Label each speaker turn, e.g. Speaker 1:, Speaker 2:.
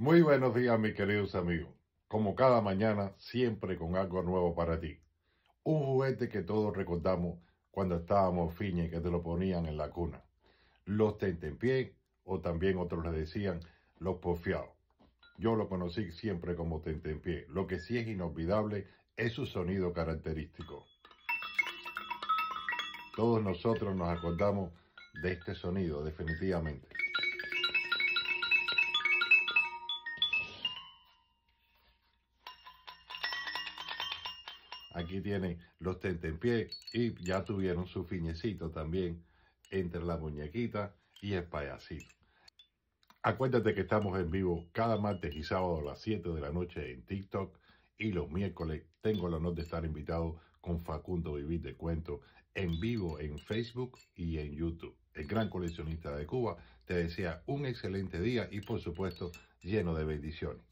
Speaker 1: Muy buenos días, mis queridos amigos. Como cada mañana, siempre con algo nuevo para ti. Un juguete que todos recordamos cuando estábamos y que te lo ponían en la cuna. Los tentempié, o también otros le decían los porfiados. Yo lo conocí siempre como tentempié. Lo que sí es inolvidable es su sonido característico. Todos nosotros nos acordamos de este sonido, definitivamente. Aquí tienen los pie y ya tuvieron su fiñecito también entre la muñequita y el payasito. Acuérdate que estamos en vivo cada martes y sábado a las 7 de la noche en TikTok y los miércoles tengo el honor de estar invitado con Facundo Vivir de Cuento en vivo en Facebook y en YouTube. El gran coleccionista de Cuba te desea un excelente día y por supuesto lleno de bendiciones.